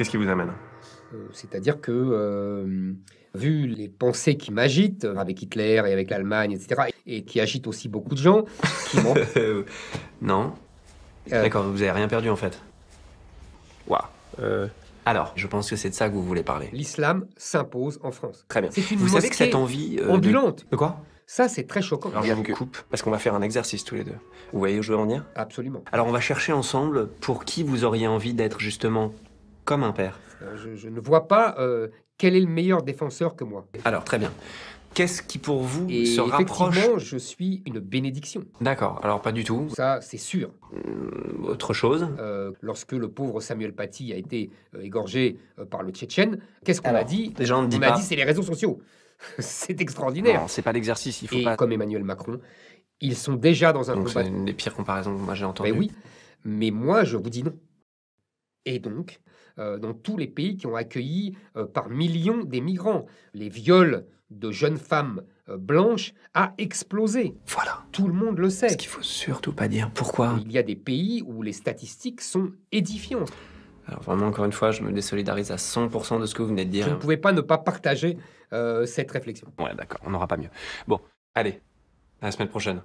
Qu'est-ce qui vous amène euh, c'est-à-dire que, euh, vu les pensées qui m'agitent, avec Hitler et avec l'Allemagne, etc., et qui agitent aussi beaucoup de gens, qui non. Euh. D'accord, vous avez rien perdu en fait. Waouh. Alors, je pense que c'est de ça que vous voulez parler. L'islam s'impose en France. Très bien. vous savez que cette envie. ambulante. De... de quoi ça, c'est très choquant. Alors, je vous coupe parce qu'on va faire un exercice tous les deux. Vous voyez où je veux en venir Absolument. Alors, on va chercher ensemble pour qui vous auriez envie d'être justement comme un père. Euh, je, ne vois pas euh, quel est le meilleur défenseur que moi. Alors, très bien. Qu'est-ce qui pour vous Et se rapproche Effectivement, je suis une bénédiction. D'accord, alors pas du tout. Ça, c'est sûr. Hum, autre chose euh, Lorsque le pauvre Samuel Paty a été égorgé par le Tchétchène, qu'est-ce qu'on a dit Les gens ne disent dit c'est les réseaux sociaux. c'est extraordinaire. Non, c'est pas l'exercice, il faut Et Comme Emmanuel Macron, ils sont déjà dans un C'est une des pires comparaisons que moi j'ai ben entendues. Mais oui, mais moi je vous dis non et donc euh, dans tous les pays qui ont accueilli euh, par millions des migrants. Les viols de jeunes femmes euh, blanches a explosé. Voilà. Tout le monde le sait. Ce qu'il faut surtout pas dire. Pourquoi Il y a des pays où les statistiques sont édifiantes. Alors vraiment, encore une fois, je me désolidarise à 100% de ce que vous venez de dire. Vous ne pouvez pas ne pas partager cette réflexion. Ouais, d'accord, on n'aura pas mieux. Bon, allez, à la semaine prochaine.